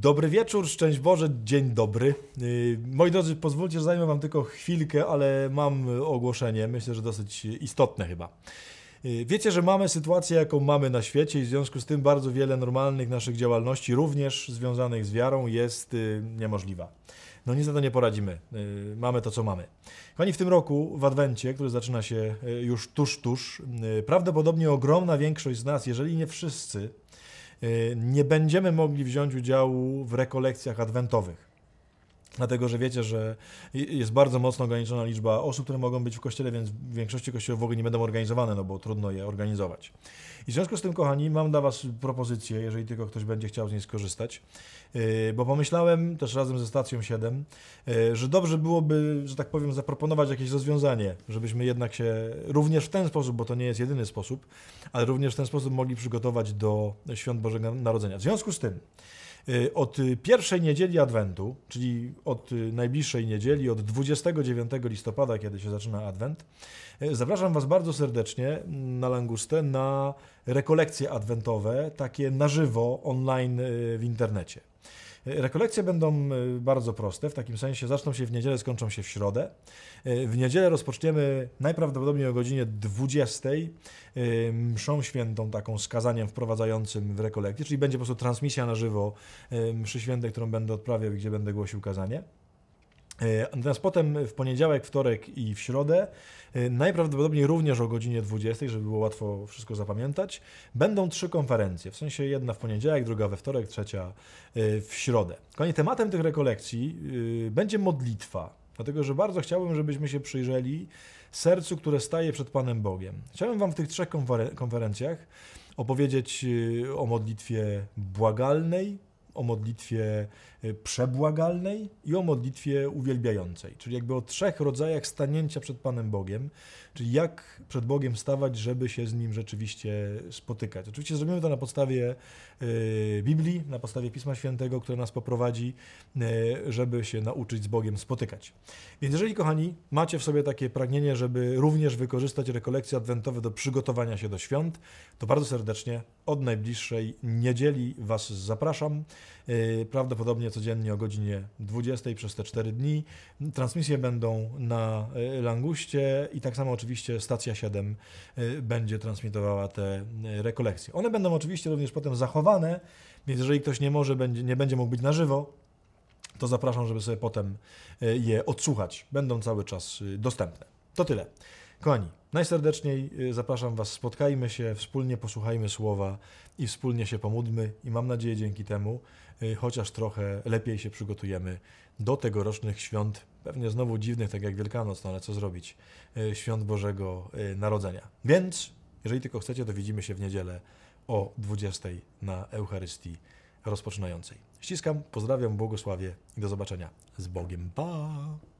Dobry wieczór, szczęść Boże, dzień dobry. Y, moi drodzy, pozwólcie, że zajmę Wam tylko chwilkę, ale mam ogłoszenie, myślę, że dosyć istotne chyba. Y, wiecie, że mamy sytuację, jaką mamy na świecie i w związku z tym bardzo wiele normalnych naszych działalności, również związanych z wiarą, jest y, niemożliwa. No nic na to nie poradzimy. Mamy to, co mamy. Kochani, w tym roku, w Adwencie, który zaczyna się już tuż, tuż, prawdopodobnie ogromna większość z nas, jeżeli nie wszyscy, Y, nie będziemy mogli wziąć udziału w rekolekcjach adwentowych. Dlatego, że wiecie, że jest bardzo mocno ograniczona liczba osób, które mogą być w kościele, więc w większości kościołów w ogóle nie będą organizowane, no bo trudno je organizować. I w związku z tym, kochani, mam dla Was propozycję, jeżeli tylko ktoś będzie chciał z niej skorzystać, y, bo pomyślałem też razem ze Stacją 7, y, że dobrze byłoby, że tak powiem, zaproponować jakieś rozwiązanie, żebyśmy jednak się również w ten sposób, bo to nie jest jedyny sposób, ale również w ten sposób mogli przygotować do świąt Bożego Narodzenia. W związku z tym, E, od pierwszej niedzieli Adwentu, czyli od e, najbliższej niedzieli, od 29 listopada, kiedy się zaczyna Adwent, e, zapraszam Was bardzo serdecznie na Langustę na rekolekcje adwentowe, takie na żywo, online w internecie. E, rekolekcje będą e, bardzo proste, w takim sensie zaczną się w niedzielę, skończą się w środę. E, w niedzielę rozpoczniemy najprawdopodobniej o godzinie 20 mszą świętą, taką skazaniem wprowadzającym w rekolekcję, czyli będzie po prostu transmisja na żywo mszy świętej, którą będę odprawiał i gdzie będę głosił kazanie. E, natomiast potem w poniedziałek, wtorek i w środę, e, najprawdopodobniej również o godzinie 20, żeby było łatwo wszystko zapamiętać, będą trzy konferencje. W sensie jedna w poniedziałek, druga we wtorek, trzecia e, w środę. Koniec tematem tych rekolekcji będzie modlitwa. Dlatego, że bardzo chciałbym, żebyśmy się przyjrzeli sercu, które staje przed Panem Bogiem. Chciałbym Wam w tych trzech konferencjach opowiedzieć o modlitwie błagalnej, o modlitwie e, przebłagalnej i o modlitwie uwielbiającej, czyli jakby o trzech rodzajach stanięcia przed Panem Bogiem, czyli jak przed Bogiem stawać, żeby się z Nim rzeczywiście spotykać. Oczywiście zrobimy to na podstawie e, Biblii, na podstawie Pisma Świętego, które nas poprowadzi, e, żeby się nauczyć z Bogiem spotykać. Więc jeżeli, kochani, macie w sobie takie pragnienie, żeby również wykorzystać rekolekcje adwentowe do przygotowania się do świąt, to bardzo serdecznie od najbliższej niedzieli Was zapraszam. Y, prawdopodobnie codziennie o godzinie 20 przez te 4 dni. Transmisje będą na y, Languście i tak samo oczywiście stacja 7 y, będzie transmitowała te rekolekcje. One będą oczywiście również potem zachowane, więc jeżeli ktoś nie może, będzie, nie będzie mógł być na żywo, to zapraszam, żeby sobie potem je odsłuchać. Będą cały czas dostępne. To tyle. Kochani, Najserdeczniej y, zapraszam Was, spotkajmy się, wspólnie posłuchajmy słowa i wspólnie się pomódlmy i mam nadzieję dzięki temu y, chociaż trochę lepiej się przygotujemy do tegorocznych świąt, pewnie znowu dziwnych, tak jak Wielkanoc, no ale co zrobić, y, świąt Bożego Narodzenia. Więc, jeżeli tylko chcecie, to widzimy się w niedzielę o 20 na Eucharystii rozpoczynającej. Ściskam, pozdrawiam, błogosławię i do zobaczenia. Z Bogiem, pa!